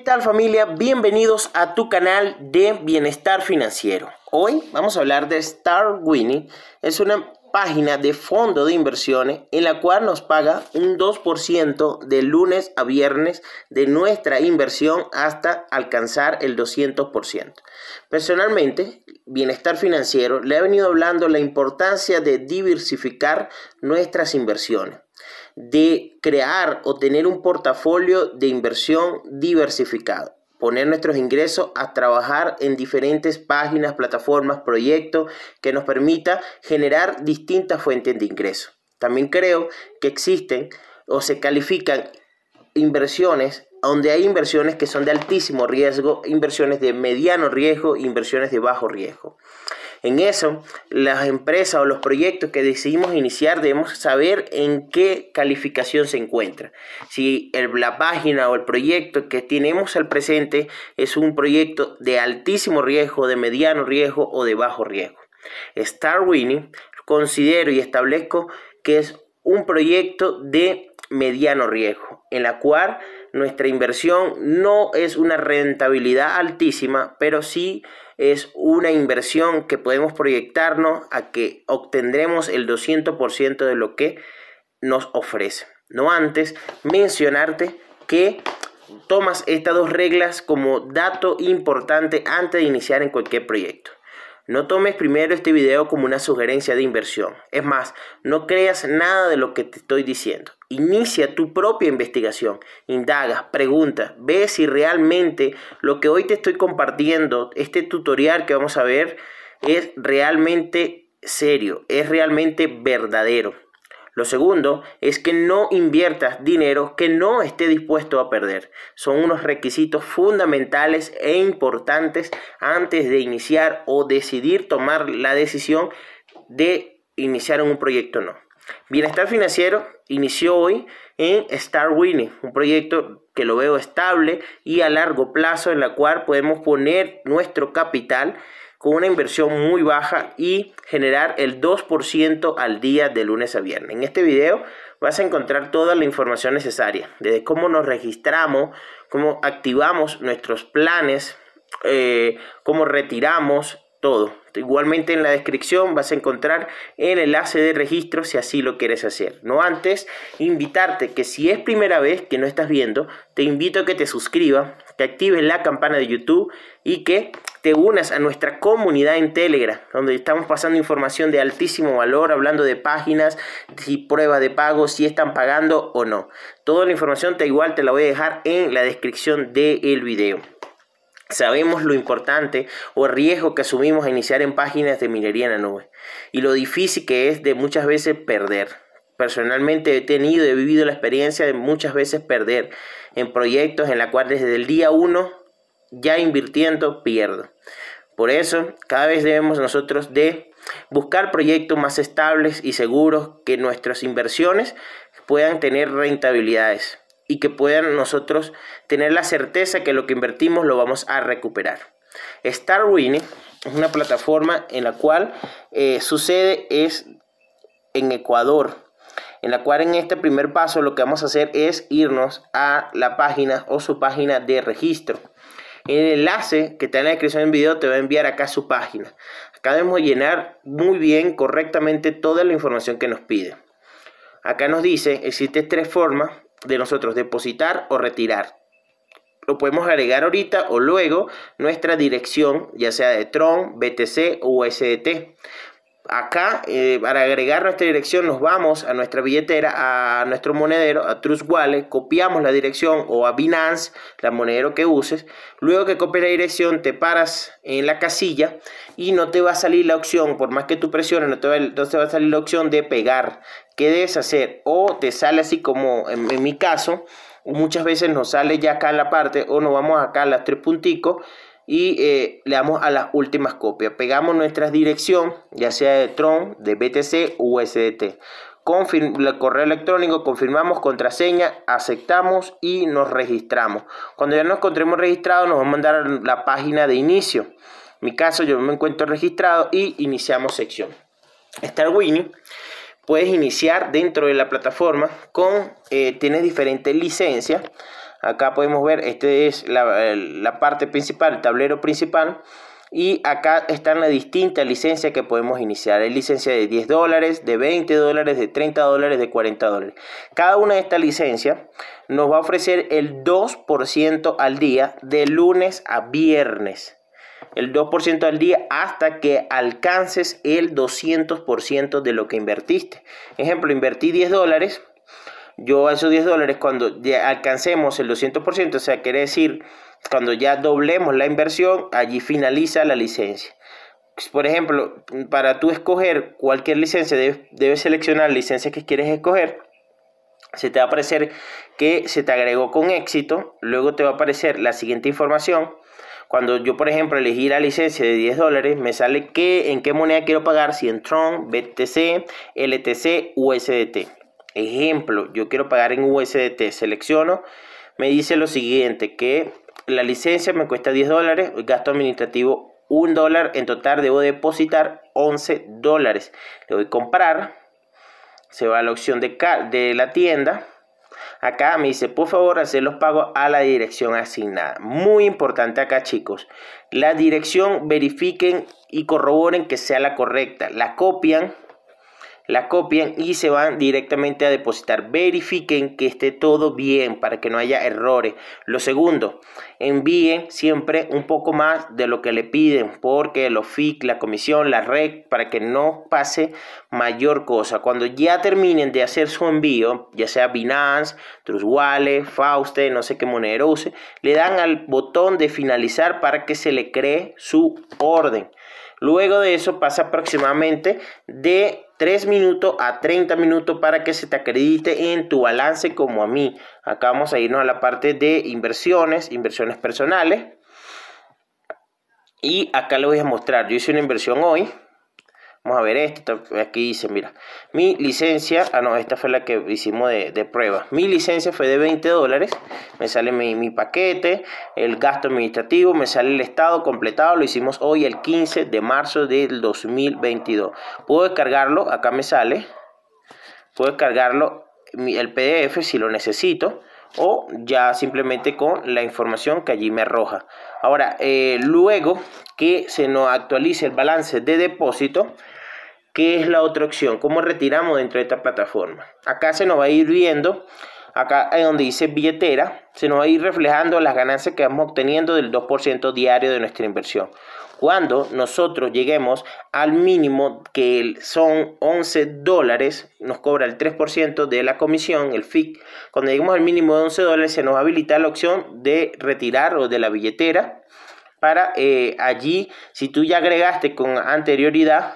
¿Qué tal familia? Bienvenidos a tu canal de bienestar financiero. Hoy vamos a hablar de Star Winnie. Es una página de fondo de inversiones en la cual nos paga un 2% de lunes a viernes de nuestra inversión hasta alcanzar el 200%. Personalmente, Bienestar Financiero le ha venido hablando la importancia de diversificar nuestras inversiones de crear o tener un portafolio de inversión diversificado. Poner nuestros ingresos a trabajar en diferentes páginas, plataformas, proyectos que nos permita generar distintas fuentes de ingresos. También creo que existen o se califican inversiones donde hay inversiones que son de altísimo riesgo, inversiones de mediano riesgo, inversiones de bajo riesgo. En eso, las empresas o los proyectos que decidimos iniciar debemos saber en qué calificación se encuentra. Si la página o el proyecto que tenemos al presente es un proyecto de altísimo riesgo, de mediano riesgo o de bajo riesgo. Star Winning considero y establezco que es un proyecto de mediano riesgo, en la cual nuestra inversión no es una rentabilidad altísima, pero sí es una inversión que podemos proyectarnos a que obtendremos el 200% de lo que nos ofrece. No antes mencionarte que tomas estas dos reglas como dato importante antes de iniciar en cualquier proyecto. No tomes primero este video como una sugerencia de inversión. Es más, no creas nada de lo que te estoy diciendo. Inicia tu propia investigación. Indaga, pregunta, ve si realmente lo que hoy te estoy compartiendo, este tutorial que vamos a ver, es realmente serio, es realmente verdadero. Lo segundo es que no inviertas dinero que no esté dispuesto a perder. Son unos requisitos fundamentales e importantes antes de iniciar o decidir tomar la decisión de iniciar un proyecto o no. Bienestar Financiero inició hoy en Star Winning, un proyecto que lo veo estable y a largo plazo en la cual podemos poner nuestro capital con una inversión muy baja y generar el 2% al día de lunes a viernes. En este video vas a encontrar toda la información necesaria, desde cómo nos registramos, cómo activamos nuestros planes, eh, cómo retiramos todo. Igualmente en la descripción vas a encontrar el enlace de registro si así lo quieres hacer. No antes, invitarte que si es primera vez que no estás viendo, te invito a que te suscribas, que actives la campana de YouTube y que te unas a nuestra comunidad en Telegram, donde estamos pasando información de altísimo valor, hablando de páginas, si pruebas de pago, si están pagando o no. Toda la información te igual te la voy a dejar en la descripción del video. Sabemos lo importante o riesgo que asumimos a iniciar en páginas de minería en la nube y lo difícil que es de muchas veces perder. Personalmente he tenido, he vivido la experiencia de muchas veces perder en proyectos en la cual desde el día 1 ya invirtiendo pierdo. Por eso, cada vez debemos nosotros de buscar proyectos más estables y seguros que nuestras inversiones puedan tener rentabilidades y que puedan nosotros tener la certeza que lo que invertimos lo vamos a recuperar. Star es una plataforma en la cual eh, sucede su es en Ecuador, en la cual en este primer paso lo que vamos a hacer es irnos a la página o su página de registro el enlace que está en la descripción del video te va a enviar acá su página. Acá debemos llenar muy bien, correctamente, toda la información que nos pide. Acá nos dice, existen tres formas de nosotros depositar o retirar. Lo podemos agregar ahorita o luego nuestra dirección, ya sea de Tron, BTC o USDT. Acá, eh, para agregar nuestra dirección, nos vamos a nuestra billetera, a nuestro monedero, a Trust Wallet, copiamos la dirección o a Binance, la monedero que uses. Luego que copies la dirección, te paras en la casilla y no te va a salir la opción, por más que tú presiones, no te va, a salir la opción de pegar. ¿Qué debes hacer? O te sale así como en, mi caso, muchas veces nos sale ya acá en la parte, o nos vamos acá a las tres punticos y eh, le damos a las últimas copias. Pegamos nuestra dirección, ya sea de Tron, de BTC USDT. Confirm el correo electrónico, confirmamos contraseña, aceptamos y nos registramos. Cuando ya nos encontremos registrados, nos va a mandar a la página de inicio. En mi caso, yo me encuentro registrado y iniciamos sección. Star Winning puedes iniciar dentro de la plataforma con eh, tienes diferentes licencias Acá podemos ver, esta es la, parte principal, el tablero principal. Y acá están las distintas licencias que podemos iniciar. Hay licencia de 10 dólares, de 20 dólares, de 30 dólares, de 40 dólares. Cada una de estas licencias nos va a ofrecer el 2% al día de lunes a viernes. El 2% al día hasta que alcances el 200% de lo que invertiste. Ejemplo, invertí 10 dólares yo a esos 10 dólares, cuando alcancemos el 200%, o sea, quiere decir, cuando ya doblemos la inversión, allí finaliza la licencia. Pues, por ejemplo, para tú escoger cualquier licencia, debes, seleccionar la licencia que quieres escoger. Se te va a aparecer que se te agregó con éxito. Luego te va a aparecer la siguiente información. Cuando yo, por ejemplo, elegí la licencia de 10 dólares, me sale que en qué moneda quiero pagar, si en Tron, BTC, LTC, USDT. Ejemplo, yo quiero pagar en USDT, selecciono, me dice lo siguiente, que la licencia me cuesta 10 dólares, gasto administrativo 1 dólar, en total debo depositar 11 dólares. Le doy comprar, se va a la opción de, de la tienda, Acá me dice, por favor, hacer los pagos a la dirección asignada. Muy importante acá, chicos. La dirección verifiquen y corroboren que sea la correcta. La copian, la copian y se van directamente a depositar. Verifiquen que esté todo bien para que no haya errores. Lo segundo, envíen siempre un poco más de lo que le piden porque los FIC, la comisión, la red, para que no pase mayor cosa. Cuando ya terminen de hacer su envío, ya sea Binance, Trust Wallet, Fauste, no sé qué monedero use, le dan al botón de finalizar para que se le cree su orden. Luego de eso pasa aproximadamente de 3 minutos a 30 minutos para que se te acredite en tu balance como a mí. Acá vamos a irnos a la parte de inversiones, inversiones personales. Y acá les voy a mostrar, yo hice una inversión hoy, Vamos a ver esto. Aquí dice, mira, mi licencia. Ah, no, esta fue la que hicimos de, prueba. Mi licencia fue de 20 dólares. Me sale mi, paquete, el gasto administrativo, me sale el estado completado. Lo hicimos hoy, el 15 de marzo del 2022. Puedo descargarlo. Acá me sale. Puedo descargarlo el PDF si lo necesito o ya simplemente con la información que allí me arroja. Ahora, eh, luego que se nos actualice el balance de depósito, ¿Qué es la otra opción? ¿Cómo retiramos dentro de esta plataforma? Acá se nos va a ir viendo, acá en donde dice billetera, se nos va a ir reflejando las ganancias que vamos obteniendo del 2% diario de nuestra inversión. Cuando nosotros lleguemos al mínimo que son 11 dólares, nos cobra el 3% de la comisión, el FIC. Cuando lleguemos al mínimo de 11 dólares, se nos habilita la opción de retirar o de la billetera para eh, allí, si tú ya agregaste con anterioridad,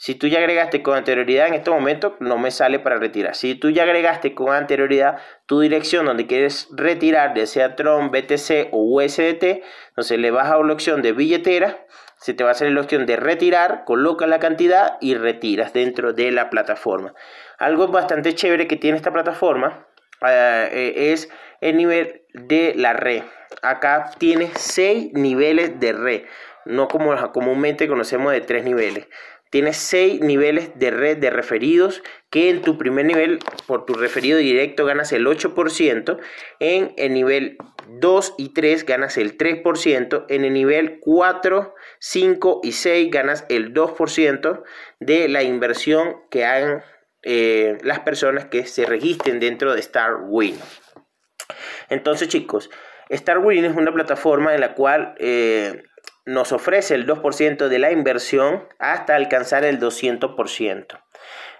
si tú ya agregaste con anterioridad, en este momento no me sale para retirar. Si tú ya agregaste con anterioridad tu dirección donde quieres retirar, ya sea Tron, BTC o USDT, entonces le vas a la opción de billetera, se te va a hacer la opción de retirar, coloca la cantidad y retiras dentro de la plataforma. Algo bastante chévere que tiene esta plataforma eh, eh, es el nivel de la red. Acá tiene 6 niveles de red, no como comúnmente conocemos de 3 niveles. Tienes seis niveles de red de referidos que en tu primer nivel, por tu referido directo, ganas el 8%. En el nivel 2 y 3 ganas el 3%. En el nivel 4, 5 y 6 ganas el 2% de la inversión que hagan eh, las personas que se registren dentro de Star Win. Entonces chicos, Star es una plataforma en la cual... Eh, nos ofrece el 2% de la inversión hasta alcanzar el 200%.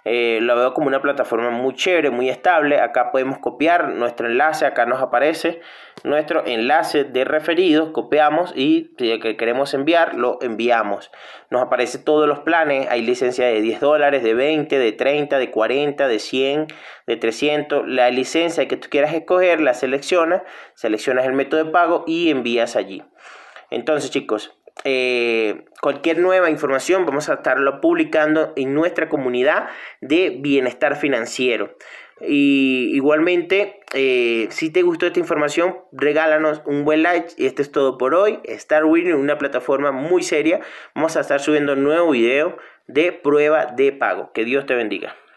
Eh, lo veo como una plataforma muy chévere, muy estable. Acá podemos copiar nuestro enlace, acá nos aparece nuestro enlace de referidos, copiamos y si que queremos enviar, lo enviamos. Nos aparece todos los planes, hay licencia de 10 dólares, de 20, de 30, de 40, de 100, de 300. La licencia que tú quieras escoger la seleccionas, seleccionas el método de pago y envías allí. Entonces, chicos, eh, cualquier nueva información vamos a estarlo publicando en nuestra comunidad de bienestar financiero. Y igualmente, eh, si te gustó esta información, regálanos un buen like. Y este es todo por hoy. Star Winning, una plataforma muy seria. Vamos a estar subiendo un nuevo video de prueba de pago. Que Dios te bendiga.